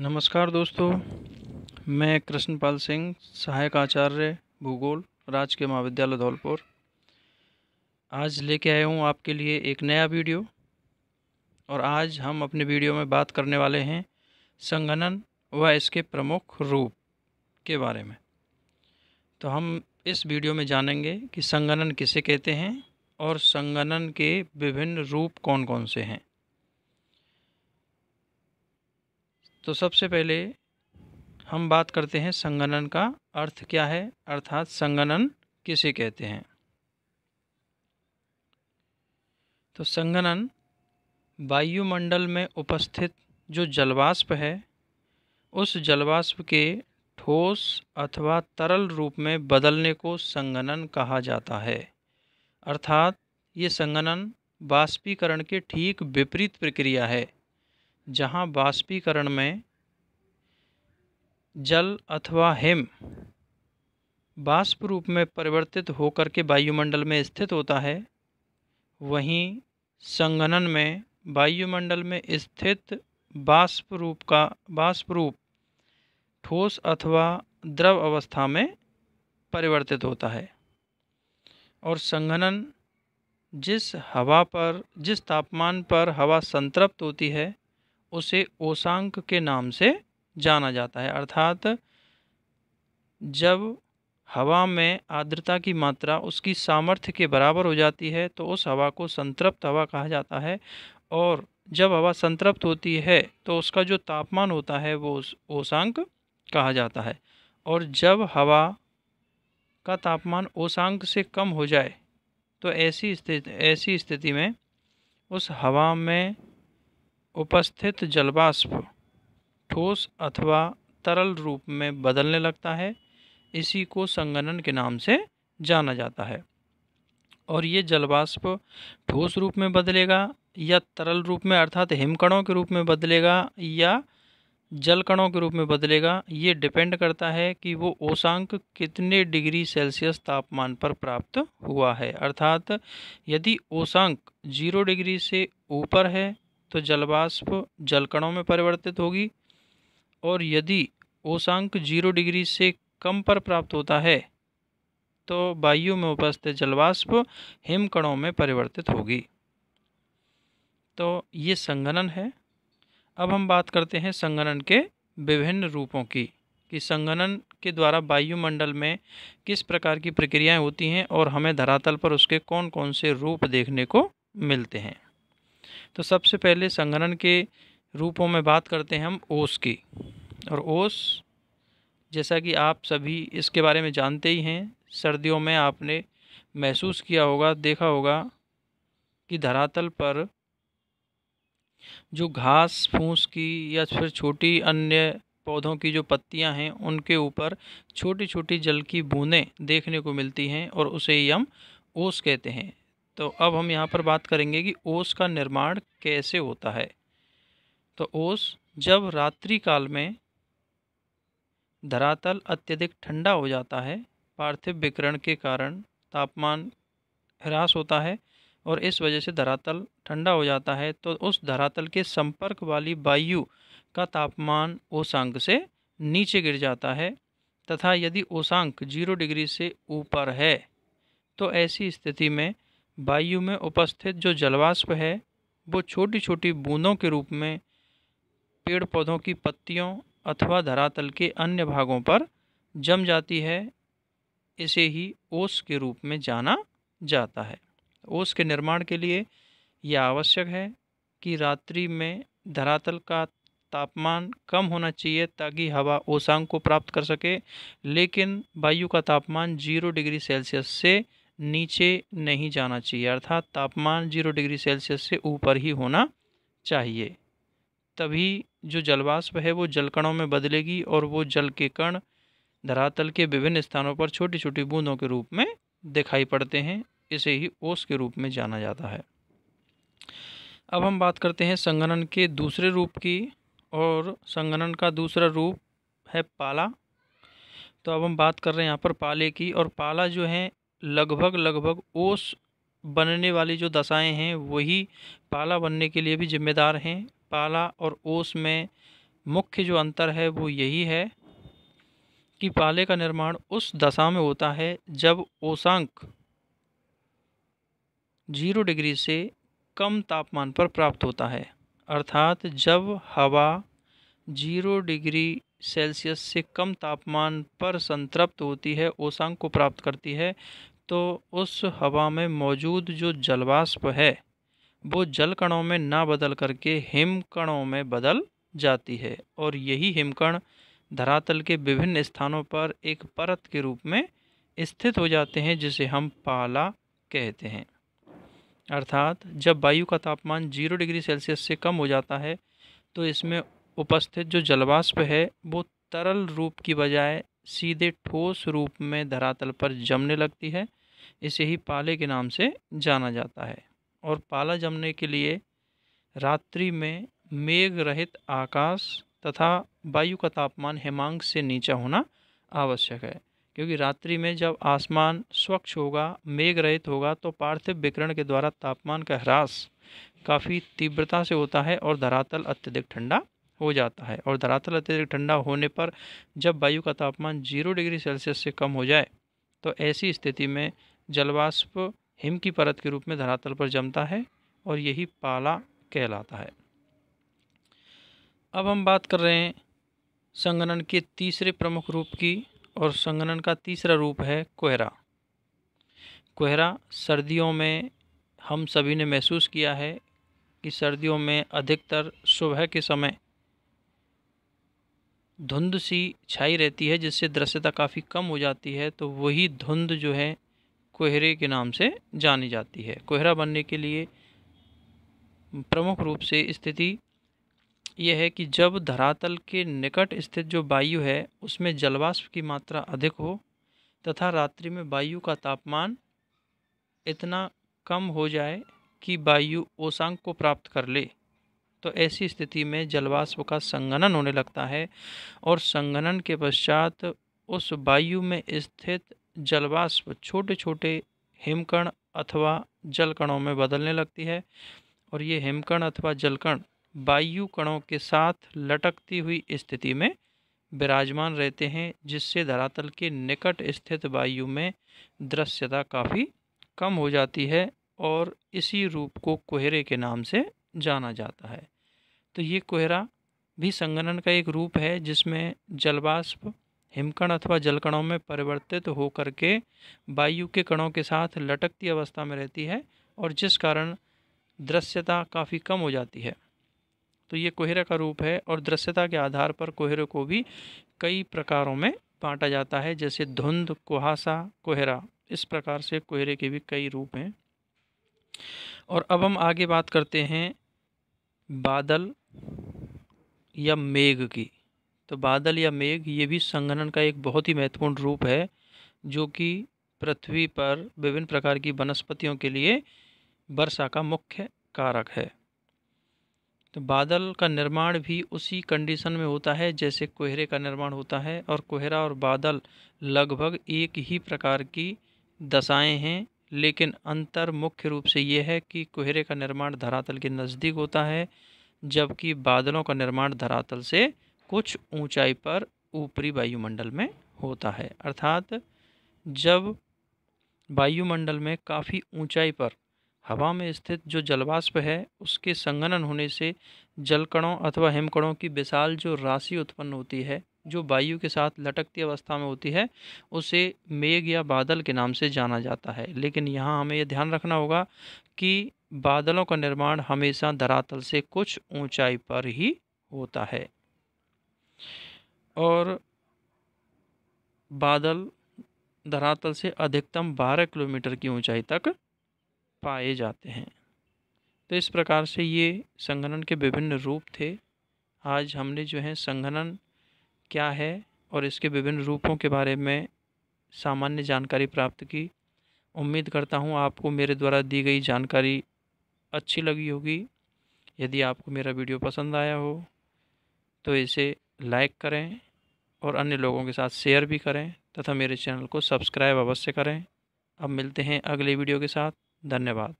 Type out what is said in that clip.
नमस्कार दोस्तों मैं कृष्णपाल सिंह सहायक आचार्य भूगोल राजकीय महाविद्यालय धौलपुर आज लेके आया हूँ आपके लिए एक नया वीडियो और आज हम अपने वीडियो में बात करने वाले हैं संगणन व इसके प्रमुख रूप के बारे में तो हम इस वीडियो में जानेंगे कि संगणन किसे कहते हैं और संगणन के विभिन्न रूप कौन कौन से हैं तो सबसे पहले हम बात करते हैं संगणन का अर्थ क्या है अर्थात संगणन किसे कहते हैं तो संगणन वायुमंडल में उपस्थित जो जलवाष्प है उस जलवाष्प के ठोस अथवा तरल रूप में बदलने को संगणन कहा जाता है अर्थात ये संगणन बाष्पीकरण के ठीक विपरीत प्रक्रिया है जहाँ बाष्पीकरण में जल अथवा हिम बाष्प रूप में परिवर्तित होकर के वायुमंडल में स्थित होता है वहीं संगनन में वायुमंडल में स्थित बाष्प रूप का बाष्प रूप ठोस अथवा द्रव अवस्था में परिवर्तित होता है और संगनन जिस हवा पर जिस तापमान पर हवा संतृप्त होती है उसे ओसांक के नाम से जाना जाता है अर्थात जब हवा में आर्द्रता की मात्रा उसकी सामर्थ्य के बराबर हो जाती है तो उस हवा को संतृप्त हवा कहा जाता है और जब हवा संतृप्त होती है तो उसका जो तापमान होता है वो ओसांक कहा जाता है और जब हवा का तापमान ओसांक से कम हो जाए तो ऐसी स्थिति ऐसी स्थिति में उस हवा में उपस्थित जलवाष्प ठोस अथवा तरल रूप में बदलने लगता है इसी को संगनन के नाम से जाना जाता है और ये जलवाष्प ठोस रूप में बदलेगा या तरल रूप में अर्थात हिमकणों के रूप में बदलेगा या जल कणों के रूप में बदलेगा ये डिपेंड करता है कि वो ओसांक कितने डिग्री सेल्सियस तापमान पर प्राप्त हुआ है अर्थात यदि ओसांक जीरो डिग्री से ऊपर है तो जलवाष्प जलकणों में परिवर्तित होगी और यदि ओसांक जीरो डिग्री से कम पर प्राप्त होता है तो वायु में उपस्थित जलवाष्प हिमकणों में परिवर्तित होगी तो ये संगणन है अब हम बात करते हैं संगणन के विभिन्न रूपों की कि संगणन के द्वारा वायुमंडल में किस प्रकार की प्रक्रियाएं होती हैं और हमें धरातल पर उसके कौन कौन से रूप देखने को मिलते हैं तो सबसे पहले संघनन के रूपों में बात करते हैं हम ओस की और ओस जैसा कि आप सभी इसके बारे में जानते ही हैं सर्दियों में आपने महसूस किया होगा देखा होगा कि धरातल पर जो घास फूस की या फिर छोटी अन्य पौधों की जो पत्तियां हैं उनके ऊपर छोटी छोटी जल की बूंदें देखने को मिलती हैं और उसे ही हम ओस कहते हैं तो अब हम यहाँ पर बात करेंगे कि ओस का निर्माण कैसे होता है तो ओस जब रात्रि काल में धरातल अत्यधिक ठंडा हो जाता है पार्थिव विकरण के कारण तापमान ह्रास होता है और इस वजह से धरातल ठंडा हो जाता है तो उस धरातल के संपर्क वाली वायु का तापमान ओसांक से नीचे गिर जाता है तथा यदि ओसांक जीरो डिग्री से ऊपर है तो ऐसी स्थिति में वायु में उपस्थित जो जलवाष्प है वो छोटी छोटी बूंदों के रूप में पेड़ पौधों की पत्तियों अथवा धरातल के अन्य भागों पर जम जाती है इसे ही ओस के रूप में जाना जाता है ओस के निर्माण के लिए यह आवश्यक है कि रात्रि में धरातल का तापमान कम होना चाहिए ताकि हवा ओसांग को प्राप्त कर सके लेकिन वायु का तापमान जीरो डिग्री सेल्सियस से नीचे नहीं जाना चाहिए अर्थात तापमान जीरो डिग्री सेल्सियस से ऊपर ही होना चाहिए तभी जो जलवाष्प है वो जलकणों में बदलेगी और वो जल के कण धरातल के विभिन्न स्थानों पर छोटी छोटी बूंदों के रूप में दिखाई पड़ते हैं इसे ही ओस के रूप में जाना जाता है अब हम बात करते हैं संगनन के दूसरे रूप की और संगनन का दूसरा रूप है पाला तो अब हम बात कर रहे हैं यहाँ पर पाले की और पाला जो है लगभग लगभग ओस बनने वाली जो दशाएं हैं वही पाला बनने के लिए भी जिम्मेदार हैं पाला और ओस में मुख्य जो अंतर है वो यही है कि पाले का निर्माण उस दशा में होता है जब ओसांक जीरो डिग्री से कम तापमान पर प्राप्त होता है अर्थात जब हवा जीरो डिग्री सेल्सियस से कम तापमान पर संतृप्त होती है ओसांक को प्राप्त करती है तो उस हवा में मौजूद जो जलवाष्प है वो जल कणों में ना बदल करके हिम कणों में बदल जाती है और यही हिमकण धरातल के विभिन्न स्थानों पर एक परत के रूप में स्थित हो जाते हैं जिसे हम पाला कहते हैं अर्थात जब वायु का तापमान जीरो डिग्री सेल्सियस से कम हो जाता है तो इसमें उपस्थित जो जलवाष्प है वो तरल रूप की बजाय सीधे ठोस रूप में धरातल पर जमने लगती है इसे ही पाले के नाम से जाना जाता है और पाला जमने के लिए रात्रि में मेघ रहित आकाश तथा वायु का तापमान हिमांक से नीचा होना आवश्यक है क्योंकि रात्रि में जब आसमान स्वच्छ होगा मेघ रहित होगा तो पार्थिव विकरण के द्वारा तापमान का ह्रास काफ़ी तीव्रता से होता है और धरातल अत्यधिक ठंडा हो जाता है और धरातल अत्यधिक ठंडा होने पर जब वायु का तापमान जीरो डिग्री सेल्सियस से कम हो जाए तो ऐसी स्थिति में जलवाष्प हिम की परत के रूप में धरातल पर जमता है और यही पाला कहलाता है अब हम बात कर रहे हैं संगनन के तीसरे प्रमुख रूप की और संगनन का तीसरा रूप है कोहरा कोहरा सर्दियों में हम सभी ने महसूस किया है कि सर्दियों में अधिकतर सुबह के समय धुंध सी छाई रहती है जिससे दृश्यता काफ़ी कम हो जाती है तो वही धुंध जो है कोहरे के नाम से जानी जाती है कोहरा बनने के लिए प्रमुख रूप से स्थिति यह है कि जब धरातल के निकट स्थित जो वायु है उसमें जलवाष्प की मात्रा अधिक हो तथा रात्रि में वायु का तापमान इतना कम हो जाए कि वायु ओसांग को प्राप्त कर ले तो ऐसी स्थिति में जलवाष्प का संगनन होने लगता है और संगनन के पश्चात उस वायु में स्थित जलवाष्प छोटे छोटे हिमकण अथवा जलकणों में बदलने लगती है और ये हिमकण अथवा जलकण वायु कणों के साथ लटकती हुई स्थिति में विराजमान रहते हैं जिससे धरातल के निकट स्थित वायु में दृश्यता काफ़ी कम हो जाती है और इसी रूप को कोहरे के नाम से जाना जाता है तो ये कोहरा भी संगणन का एक रूप है जिसमें जलवाष्प हिमकण अथवा जलकणों में परिवर्तित होकर के वायु के कणों के साथ लटकती अवस्था में रहती है और जिस कारण दृश्यता काफ़ी कम हो जाती है तो ये कोहरे का रूप है और दृश्यता के आधार पर कोहरे को भी कई प्रकारों में बांटा जाता है जैसे धुंध कुहासा कोहरा इस प्रकार से कोहरे के भी कई रूप हैं और अब हम आगे बात करते हैं बादल या मेघ की तो बादल या मेघ ये भी संघनन का एक बहुत ही महत्वपूर्ण रूप है जो कि पृथ्वी पर विभिन्न प्रकार की वनस्पतियों के लिए वर्षा का मुख्य कारक है तो बादल का निर्माण भी उसी कंडीशन में होता है जैसे कोहरे का निर्माण होता है और कोहरा और बादल लगभग एक ही प्रकार की दशाएं हैं लेकिन अंतर मुख्य रूप से ये है कि कोहरे का निर्माण धरातल के नज़दीक होता है जबकि बादलों का निर्माण धरातल से कुछ ऊंचाई पर ऊपरी वायुमंडल में होता है अर्थात जब वायुमंडल में काफ़ी ऊंचाई पर हवा में स्थित जो जलवाष्प है उसके संगनन होने से जलकणों अथवा हिमकणों की विशाल जो राशि उत्पन्न होती है जो वायु के साथ लटकती अवस्था में होती है उसे मेघ या बादल के नाम से जाना जाता है लेकिन यहाँ हमें यह ध्यान रखना होगा कि बादलों का निर्माण हमेशा धरातल से कुछ ऊंचाई पर ही होता है और बादल धरातल से अधिकतम 12 किलोमीटर की ऊंचाई तक पाए जाते हैं तो इस प्रकार से ये संघनन के विभिन्न रूप थे आज हमने जो है संघनन क्या है और इसके विभिन्न रूपों के बारे में सामान्य जानकारी प्राप्त की उम्मीद करता हूँ आपको मेरे द्वारा दी गई जानकारी अच्छी लगी होगी यदि आपको मेरा वीडियो पसंद आया हो तो इसे लाइक करें और अन्य लोगों के साथ शेयर भी करें तथा मेरे चैनल को सब्सक्राइब अवश्य करें अब मिलते हैं अगले वीडियो के साथ धन्यवाद